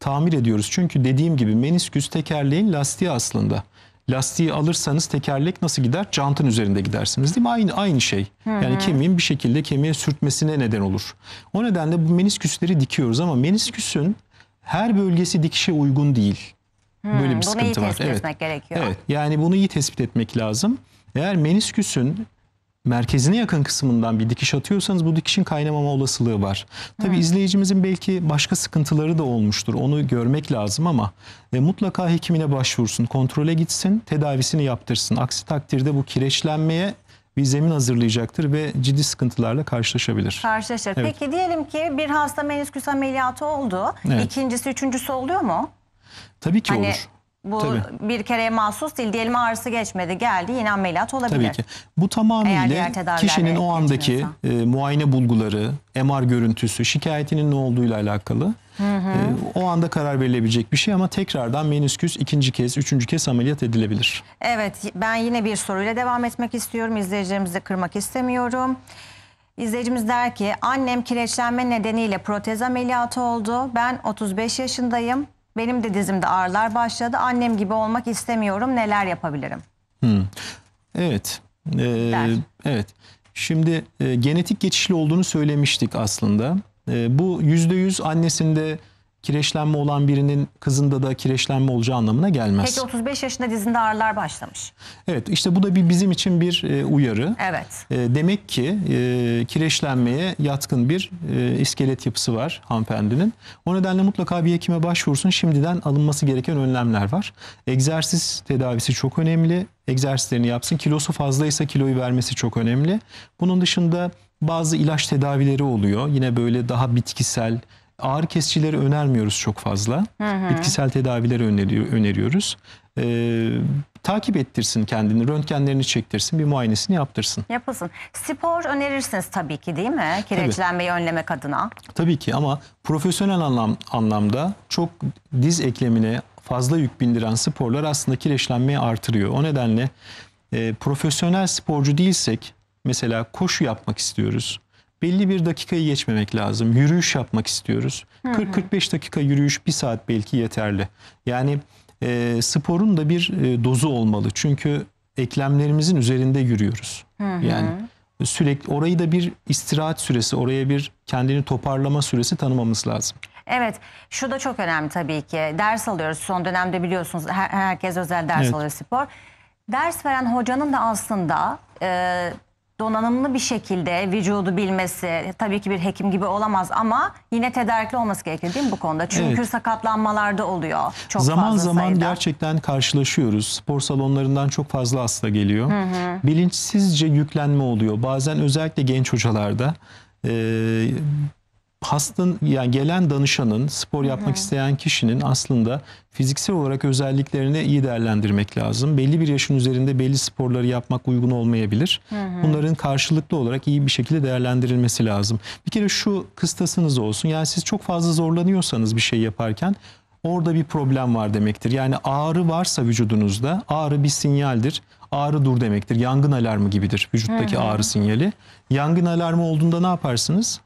tamir ediyoruz. Çünkü dediğim gibi menisküs tekerleğin lastiği aslında. Lastiği alırsanız tekerlek nasıl gider? Cantın üzerinde gidersiniz değil mi? Aynı aynı şey. Hı-hı. Yani kemiğin bir şekilde kemiğe sürtmesine neden olur. O nedenle bu menisküsleri dikiyoruz ama menisküsün her bölgesi dikişe uygun değil. Hmm, Böyle bir sıkıntı iyi var. Tespit evet. gerekiyor. Evet. Yani bunu iyi tespit etmek lazım. Eğer menisküsün merkezine yakın kısmından bir dikiş atıyorsanız bu dikişin kaynamama olasılığı var. Tabi hmm. izleyicimizin belki başka sıkıntıları da olmuştur. Onu görmek lazım ama e, mutlaka hekimine başvursun, kontrole gitsin, tedavisini yaptırsın. Aksi takdirde bu kireçlenmeye bir zemin hazırlayacaktır ve ciddi sıkıntılarla karşılaşabilir. Karşılaşır. Evet. Peki diyelim ki bir hasta menisküs ameliyatı oldu. Evet. İkincisi, üçüncüsü oluyor mu? Tabii ki hani, olur. Bu Tabii. bir kereye mahsus değil. Diyelim ağrısı geçmedi geldi yine ameliyat olabilir. Tabii ki. Bu tamamıyla kişinin o andaki e, muayene bulguları, MR görüntüsü, şikayetinin ne olduğuyla alakalı. Hı hı. E, o anda karar verilebilecek bir şey ama tekrardan menisküs ikinci kez, üçüncü kez ameliyat edilebilir. Evet ben yine bir soruyla devam etmek istiyorum. İzleyicilerimizi kırmak istemiyorum. İzleyicimiz der ki annem kireçlenme nedeniyle protez ameliyatı oldu. Ben 35 yaşındayım. Benim de dizimde ağrılar başladı. Annem gibi olmak istemiyorum. Neler yapabilirim? Hmm. Evet. Ee, evet. Şimdi e, genetik geçişli olduğunu söylemiştik aslında. E, bu %100 annesinde kireçlenme olan birinin kızında da kireçlenme olacağı anlamına gelmez. Peki 35 yaşında dizinde ağrılar başlamış. Evet işte bu da bir bizim için bir e, uyarı. Evet. E, demek ki e, kireçlenmeye yatkın bir e, iskelet yapısı var hanımefendinin. O nedenle mutlaka bir hekime başvursun. Şimdiden alınması gereken önlemler var. Egzersiz tedavisi çok önemli. Egzersizlerini yapsın. Kilosu fazlaysa kiloyu vermesi çok önemli. Bunun dışında bazı ilaç tedavileri oluyor. Yine böyle daha bitkisel ağır kesicileri önermiyoruz çok fazla. Hı hı. Bitkisel tedavileri öneriyor, öneriyoruz. Ee, takip ettirsin kendini, röntgenlerini çektirsin, bir muayenesini yaptırsın. Yapılsın. Spor önerirsiniz tabii ki değil mi? Kireçlenmeyi tabii. önlemek adına. Tabii ki ama profesyonel anlam, anlamda çok diz eklemine fazla yük bindiren sporlar aslında kireçlenmeyi artırıyor. O nedenle e, profesyonel sporcu değilsek mesela koşu yapmak istiyoruz belli bir dakikayı geçmemek lazım. Yürüyüş yapmak istiyoruz. 40-45 dakika yürüyüş bir saat belki yeterli. Yani e, sporun da bir e, dozu olmalı. Çünkü eklemlerimizin üzerinde yürüyoruz. Hı hı. Yani e, sürekli orayı da bir istirahat süresi, oraya bir kendini toparlama süresi tanımamız lazım. Evet, şu da çok önemli tabii ki. Ders alıyoruz son dönemde biliyorsunuz her, herkes özel ders evet. alıyor spor. Ders veren hocanın da aslında e, donanımlı bir şekilde vücudu bilmesi tabii ki bir hekim gibi olamaz ama yine tedarikli olması gerekiyor değil mi bu konuda? Çünkü Evet. da oluyor çok zaman fazla zaman sayıda. gerçekten karşılaşıyoruz. Spor salonlarından çok fazla hasta geliyor. Bilinçsizce yüklenme oluyor. Bazen özellikle genç hocalarda e, Hastın yani gelen danışanın, spor yapmak Hı -hı. isteyen kişinin aslında fiziksel olarak özelliklerini iyi değerlendirmek lazım. Belli bir yaşın üzerinde belli sporları yapmak uygun olmayabilir. Hı -hı. Bunların karşılıklı olarak iyi bir şekilde değerlendirilmesi lazım. Bir kere şu kıstasınız olsun. Yani siz çok fazla zorlanıyorsanız bir şey yaparken orada bir problem var demektir. Yani ağrı varsa vücudunuzda ağrı bir sinyaldir. Ağrı dur demektir. Yangın alarmı gibidir vücuttaki Hı -hı. ağrı sinyali. Yangın alarmı olduğunda ne yaparsınız?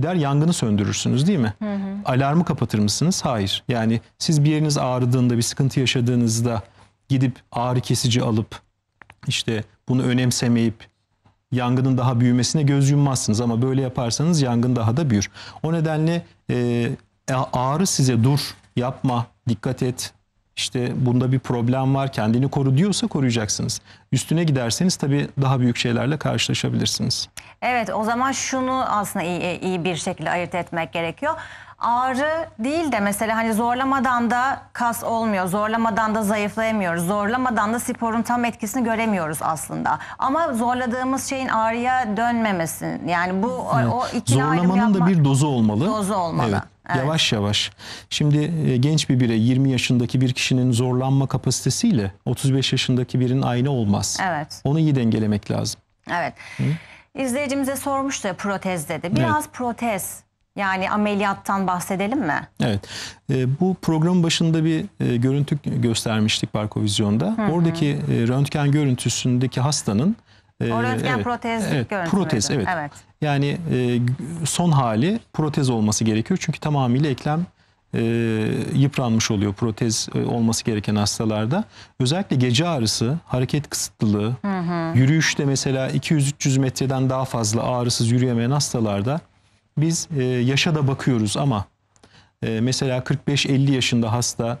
gider yangını söndürürsünüz değil mi? Hı hı. Alarmı kapatır mısınız? Hayır. Yani siz bir yeriniz ağrıdığında, bir sıkıntı yaşadığınızda gidip ağrı kesici alıp işte bunu önemsemeyip yangının daha büyümesine göz yummazsınız ama böyle yaparsanız yangın daha da büyür. O nedenle e, ağrı size dur, yapma, dikkat et işte bunda bir problem var kendini koru diyorsa koruyacaksınız. Üstüne giderseniz tabii daha büyük şeylerle karşılaşabilirsiniz. Evet o zaman şunu aslında iyi, iyi bir şekilde ayırt etmek gerekiyor. Ağrı değil de mesela hani zorlamadan da kas olmuyor, zorlamadan da zayıflayamıyoruz, zorlamadan da sporun tam etkisini göremiyoruz aslında. Ama zorladığımız şeyin ağrıya dönmemesin. Yani bu evet. o ikili Zorlamanın ayrım yapma... da bir dozu olmalı. Dozu olmalı. Evet. Evet. Yavaş yavaş. Şimdi e, genç bir birey 20 yaşındaki bir kişinin zorlanma kapasitesiyle 35 yaşındaki birinin aynı olmaz. Evet. Onu iyi dengelemek lazım. Evet. Hı? İzleyicimize sormuştu ya protez dedi. Biraz evet. protez yani ameliyattan bahsedelim mi? Evet. E, bu program başında bir e, görüntü göstermiştik Parkovizyon'da. Hı Oradaki e, röntgen görüntüsündeki hastanın e, ee, röntgen evet, protez evet, görüntü Protez evet. evet. Yani e, son hali protez olması gerekiyor. Çünkü tamamıyla eklem e, yıpranmış oluyor protez e, olması gereken hastalarda. Özellikle gece ağrısı, hareket kısıtlılığı, hı hı. yürüyüşte mesela 200-300 metreden daha fazla ağrısız yürüyemeyen hastalarda biz e, yaşa da bakıyoruz ama e, mesela 45-50 yaşında hasta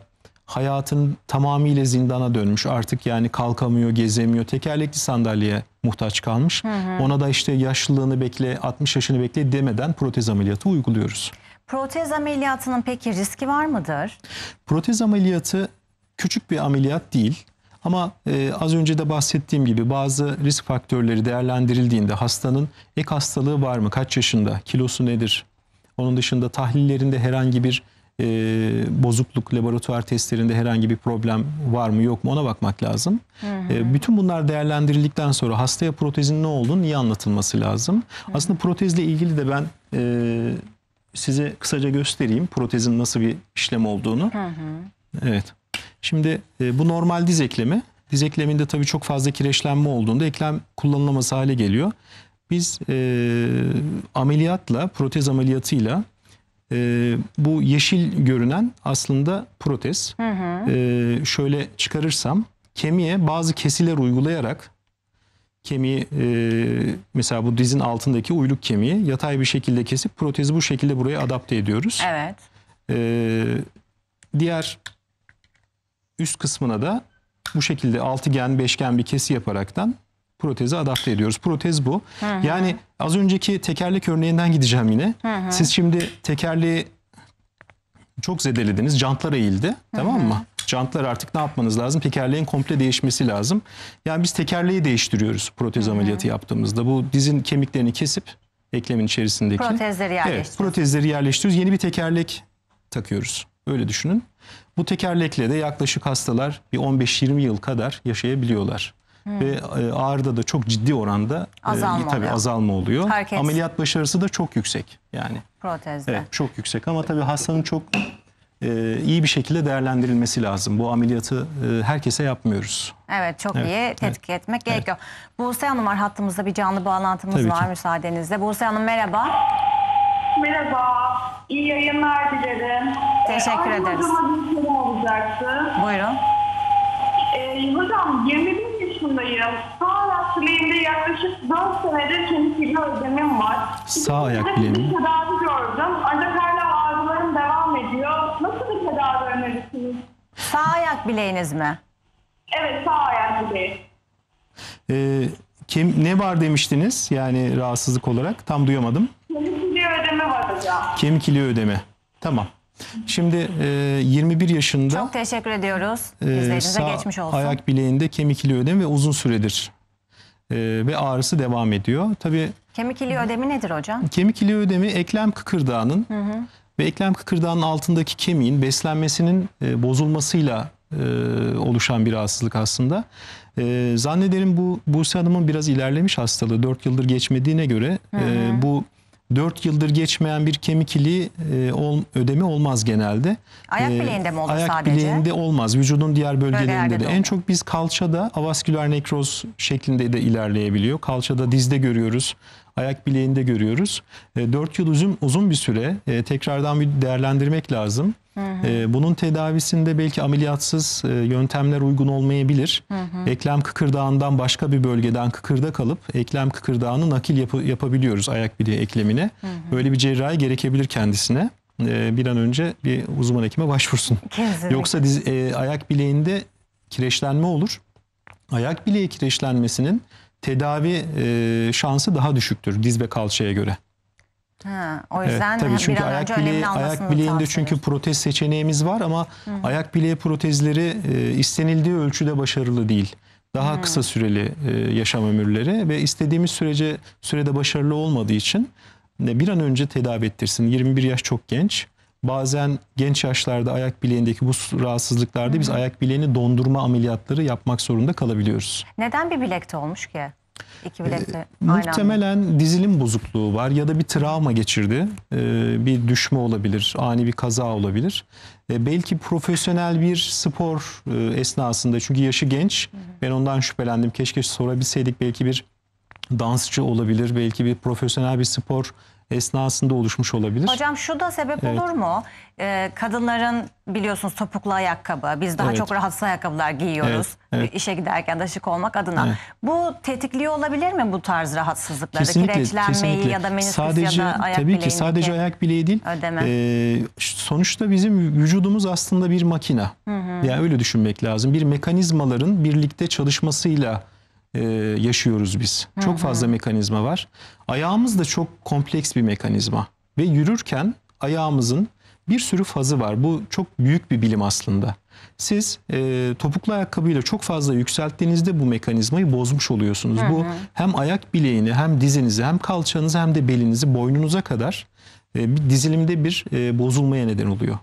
hayatın tamamıyla zindana dönmüş. Artık yani kalkamıyor, gezemiyor, tekerlekli sandalyeye muhtaç kalmış. Hı hı. Ona da işte yaşlılığını bekle, 60 yaşını bekle demeden protez ameliyatı uyguluyoruz. Protez ameliyatının peki riski var mıdır? Protez ameliyatı küçük bir ameliyat değil. Ama e, az önce de bahsettiğim gibi bazı risk faktörleri değerlendirildiğinde hastanın ek hastalığı var mı, kaç yaşında, kilosu nedir? Onun dışında tahlillerinde herhangi bir e, bozukluk laboratuvar testlerinde herhangi bir problem var mı yok mu ona bakmak lazım. Hı hı. E, bütün bunlar değerlendirildikten sonra hastaya protezin ne olduğunu niye anlatılması lazım. Hı hı. Aslında protezle ilgili de ben e, size kısaca göstereyim protezin nasıl bir işlem olduğunu. Hı hı. Evet. Şimdi e, bu normal diz eklemi. Diz ekleminde tabii çok fazla kireçlenme olduğunda eklem kullanılamaz hale geliyor. Biz e, ameliyatla, protez ameliyatıyla e, bu yeşil görünen aslında protez. Hı hı. E, şöyle çıkarırsam kemiğe bazı kesiler uygulayarak kemiği e, mesela bu dizin altındaki uyluk kemiği yatay bir şekilde kesip protezi bu şekilde buraya adapte ediyoruz. Evet. E, diğer üst kısmına da bu şekilde altıgen beşgen bir kesi yaparaktan proteze adapte ediyoruz. Protez bu. Hı hı. Yani az önceki tekerlek örneğinden gideceğim yine. Hı hı. Siz şimdi tekerleği çok zedelediniz. Jantlar eğildi. Hı hı. Tamam mı? Jantlar artık ne yapmanız lazım? Tekerleğin komple değişmesi lazım. Yani biz tekerleği değiştiriyoruz protez hı hı. ameliyatı yaptığımızda. Bu dizin kemiklerini kesip eklemin içerisindeki. Protezleri yerleştiriyoruz. Evet, protezleri yerleştiriyoruz. Yeni bir tekerlek takıyoruz. Öyle düşünün. Bu tekerlekle de yaklaşık hastalar bir 15-20 yıl kadar yaşayabiliyorlar. Ve e, ağrıda da çok ciddi oranda e, azalma, e, tabii azalma oluyor. Herkes. Ameliyat başarısı da çok yüksek yani. Protezde. Evet, çok yüksek ama tabii hastanın çok e, iyi bir şekilde değerlendirilmesi lazım. Bu ameliyatı e, herkese yapmıyoruz. Evet çok evet, iyi tetkik evet, etmek evet. gerekiyor. Buse Hanım var hattımızda bir canlı bağlantımız Tabii var ki. müsaadenizle. Buse Hanım merhaba. Merhaba. İyi yayınlar dilerim. Teşekkür ee, ederiz. Hocam olacaktı. Buyurun. Ee, hocam 20 bin yaşındayım. Sağ ayak bileğimde yaklaşık 4 senedir kemikli ödemim var. Sağ ayak bileğim. Bir tedavi gördüm. Ancak hala ağrılarım devam ediyor. Nasıl bir tedavi önerirsiniz? Sağ ayak bileğiniz mi? Evet sağ ayak bileği. Ee, kim, ne var demiştiniz yani rahatsızlık olarak? Tam duyamadım. Kemik iliği ödeme var hocam. Kemik iliği ödeme. Tamam. Şimdi e, 21 yaşında Çok teşekkür ediyoruz. e, sağ geçmiş olsun. ayak bileğinde kemik iliği ödemi ve uzun süredir e, ve ağrısı devam ediyor. Tabii Kemik iliği ödemi nedir hocam? kemik iliği ödemi eklem kıkırdağının ve eklem kıkırdağının altındaki kemiğin beslenmesinin e, bozulmasıyla e, oluşan bir rahatsızlık aslında. E, zannederim bu Buse Hanım'ın biraz ilerlemiş hastalığı 4 yıldır geçmediğine göre e, bu 4 yıldır geçmeyen bir kemik iliği e, ol, ödemi olmaz genelde. Ayak e, bileğinde mi olur ayak sadece? Ayak bileğinde olmaz. Vücudun diğer bölgelerinde de. de. En çok biz kalçada avasküler nekroz şeklinde de ilerleyebiliyor. Kalçada dizde görüyoruz. Ayak bileğinde görüyoruz. E, 4 yıl uzun, uzun bir süre. E, tekrardan bir değerlendirmek lazım. Hı hı. Ee, bunun tedavisinde belki ameliyatsız e, yöntemler uygun olmayabilir. Hı hı. Eklem kıkırdağından başka bir bölgeden kıkırdak alıp eklem kıkırdağını nakil yap yapabiliyoruz ayak bileği eklemine. Hı hı. Böyle bir cerrahi gerekebilir kendisine. Ee, bir an önce bir uzman hekime başvursun. Kesinlikle. Yoksa diz, e, ayak bileğinde kireçlenme olur. Ayak bileği kireçlenmesinin tedavi e, şansı daha düşüktür diz ve kalçaya göre. Ha, o yüzden evet, tabii hani çünkü ayak bileği, ayak bileğinde çünkü protez seçeneğimiz var ama Hı. ayak bileği protezleri e, istenildiği ölçüde başarılı değil. Daha Hı. kısa süreli e, yaşam ömürleri ve istediğimiz sürece sürede başarılı olmadığı için ne bir an önce tedavi ettirsin. 21 yaş çok genç. Bazen genç yaşlarda ayak bileğindeki bu rahatsızlıklarda Hı. biz ayak bileğini dondurma ameliyatları yapmak zorunda kalabiliyoruz. Neden bir bilekte olmuş ki? İki bilekli. E, ee, muhtemelen anda. dizilim bozukluğu var ya da bir travma geçirdi. E, bir düşme olabilir, ani bir kaza olabilir. E, belki profesyonel bir spor e, esnasında çünkü yaşı genç. Hı hı. Ben ondan şüphelendim. Keşke sorabilseydik belki bir dansçı olabilir, belki bir profesyonel bir spor esnasında oluşmuş olabilir. Hocam şu da sebep evet. olur mu? Ee, kadınların biliyorsunuz topuklu ayakkabı, biz daha evet. çok rahatsız ayakkabılar giyiyoruz. Evet. Evet. İşe giderken de şık olmak adına. Evet. Bu tetikliyor olabilir mi bu tarz rahatsızlıkları? Kesinlikle, Kireçlenmeyi kesinlikle. ya da menisküs sadece, ya da ayak Tabii ki sadece ki, ayak bileği değil. Ödeme. E, sonuçta bizim vücudumuz aslında bir makina. Hı hı. Yani öyle düşünmek lazım. Bir mekanizmaların birlikte çalışmasıyla e, yaşıyoruz biz. Hı -hı. Çok fazla mekanizma var. Ayağımız da çok kompleks bir mekanizma ve yürürken ayağımızın bir sürü fazı var. Bu çok büyük bir bilim aslında. Siz e, topuklu ayakkabıyla çok fazla yükselttiğinizde bu mekanizmayı bozmuş oluyorsunuz. Hı hı. Bu hem ayak bileğini hem dizinizi hem kalçanızı hem de belinizi boynunuza kadar e, bir dizilimde bir e, bozulmaya neden oluyor.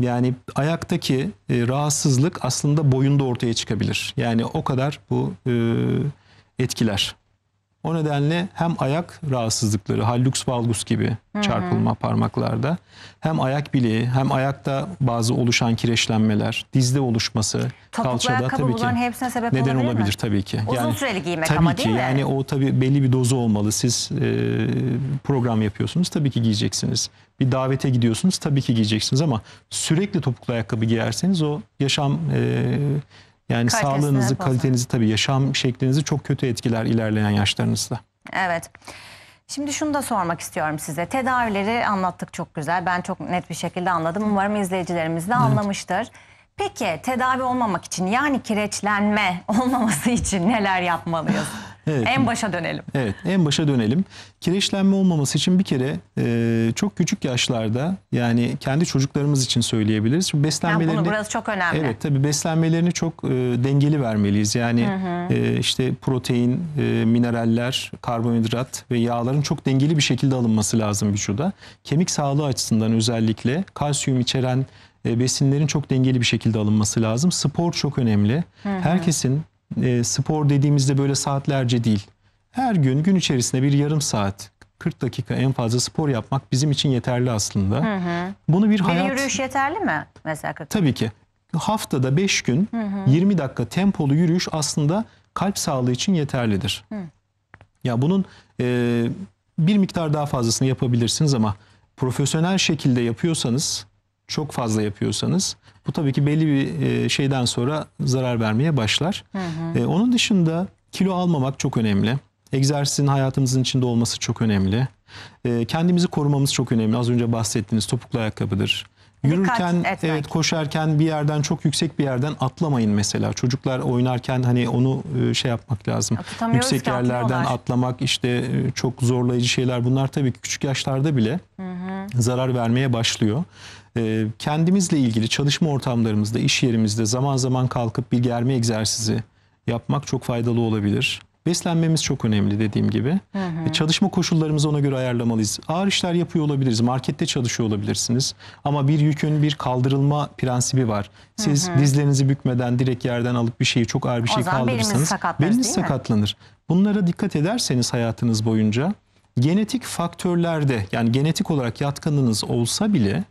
Yani ayaktaki e, rahatsızlık aslında boyunda ortaya çıkabilir. Yani o kadar bu e, etkiler. O nedenle hem ayak rahatsızlıkları, hallux valgus gibi çarpılma Hı -hı. parmaklarda, hem ayak bileği, hem ayakta bazı oluşan kireçlenmeler, dizde oluşması, Topuklu kalçada tabii ki hepsine sebep neden olabilir, olabilir mi? tabii ki. Uzun yani, süreli giymek tabii ama değil ki, mi? Yani o tabii belli bir dozu olmalı. Siz e, program yapıyorsunuz, tabii ki giyeceksiniz. Bir davete gidiyorsunuz, tabii ki giyeceksiniz ama sürekli topuklu ayakkabı giyerseniz o yaşam... E, yani Kalitesine sağlığınızı, kalitenizi tabii yaşam şeklinizi çok kötü etkiler ilerleyen yaşlarınızda. Evet. Şimdi şunu da sormak istiyorum size. Tedavileri anlattık çok güzel. Ben çok net bir şekilde anladım. Umarım izleyicilerimiz de evet. anlamıştır. Peki tedavi olmamak için yani kireçlenme olmaması için neler yapmalıyız? Evet. En başa dönelim. Evet en başa dönelim. Kireçlenme olmaması için bir kere e, çok küçük yaşlarda yani kendi çocuklarımız için söyleyebiliriz. Çünkü beslenmelerini, yani bunu burası çok önemli. Evet tabii beslenmelerini çok e, dengeli vermeliyiz. Yani hı hı. E, işte protein, e, mineraller, karbonhidrat ve yağların çok dengeli bir şekilde alınması lazım vücuda. Kemik sağlığı açısından özellikle kalsiyum içeren e, besinlerin çok dengeli bir şekilde alınması lazım. Spor çok önemli. Hı hı. Herkesin e, spor dediğimizde böyle saatlerce değil. Her gün gün içerisinde bir yarım saat 40 dakika en fazla spor yapmak bizim için yeterli aslında. Hı hı. Bunu bir hayat... yürüyüş yeterli mi mesela? 40 Tabii ki. Haftada 5 gün hı hı. 20 dakika tempolu yürüyüş aslında kalp sağlığı için yeterlidir. Hı. Ya bunun e, bir miktar daha fazlasını yapabilirsiniz ama profesyonel şekilde yapıyorsanız çok fazla yapıyorsanız bu tabii ki belli bir e, şeyden sonra zarar vermeye başlar. Hı hı. E, onun dışında kilo almamak çok önemli. Egzersizin hayatımızın içinde olması çok önemli. E, kendimizi korumamız çok önemli. Az önce bahsettiğiniz topuklu ayakkabıdır. Yürürken, evet koşarken bir yerden çok yüksek bir yerden atlamayın mesela. Çocuklar oynarken hani onu şey yapmak lazım. Yüksek yerlerden atlamak işte çok zorlayıcı şeyler. Bunlar tabii ki küçük yaşlarda bile hı hı. zarar vermeye başlıyor. Ee, kendimizle ilgili çalışma ortamlarımızda, iş yerimizde zaman zaman kalkıp bir germe egzersizi yapmak çok faydalı olabilir. Beslenmemiz çok önemli dediğim gibi. Hı hı. E, çalışma koşullarımızı ona göre ayarlamalıyız. Ağır işler yapıyor olabiliriz, markette çalışıyor olabilirsiniz. Ama bir yükün bir kaldırılma prensibi var. Siz hı hı. dizlerinizi bükmeden direkt yerden alıp bir şeyi, çok ağır bir şey kaldırırsanız beliniz sakatlanır. Bunlara dikkat ederseniz hayatınız boyunca genetik faktörlerde yani genetik olarak yatkınlığınız olsa bile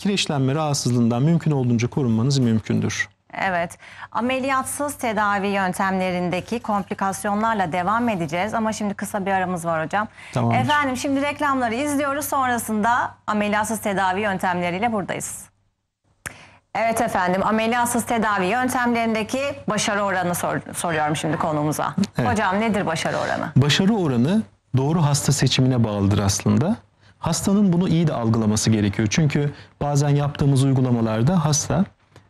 kireçlenme rahatsızlığından mümkün olduğunca korunmanız mümkündür. Evet, ameliyatsız tedavi yöntemlerindeki komplikasyonlarla devam edeceğiz ama şimdi kısa bir aramız var hocam. Tamamdır. Efendim şimdi reklamları izliyoruz sonrasında ameliyatsız tedavi yöntemleriyle buradayız. Evet efendim ameliyatsız tedavi yöntemlerindeki başarı oranı sor, soruyorum şimdi konumuza. Evet. Hocam nedir başarı oranı? Başarı oranı doğru hasta seçimine bağlıdır aslında. Hastanın bunu iyi de algılaması gerekiyor. Çünkü bazen yaptığımız uygulamalarda hasta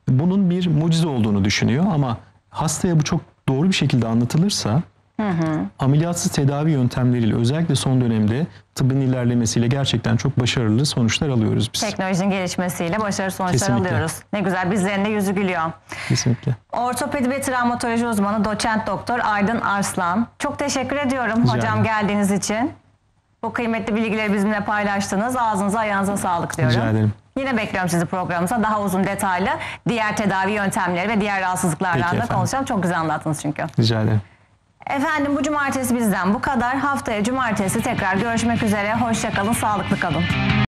bunun bir mucize olduğunu düşünüyor ama hastaya bu çok doğru bir şekilde anlatılırsa Hı hı. Ameliyatsız tedavi yöntemleriyle özellikle son dönemde tıbbın ilerlemesiyle gerçekten çok başarılı sonuçlar alıyoruz biz. Teknolojinin gelişmesiyle başarılı sonuçlar Kesinlikle. alıyoruz. Ne güzel bizlerin de yüzü gülüyor. Kesinlikle. Ortopedi ve travmatoloji uzmanı doçent doktor Aydın Arslan. Çok teşekkür ediyorum Rica hocam geldiğiniz için. Bu kıymetli bilgileri bizimle paylaştınız. Ağzınıza ayağınıza sağlık diyorum. Rica ederim. Yine bekliyorum sizi programımıza. Daha uzun detaylı diğer tedavi yöntemleri ve diğer rahatsızlıklarla da konuşalım. Çok güzel anlattınız çünkü. Rica ederim. Efendim bu cumartesi bizden bu kadar. Haftaya cumartesi tekrar görüşmek üzere. Hoşçakalın, sağlıklı kalın.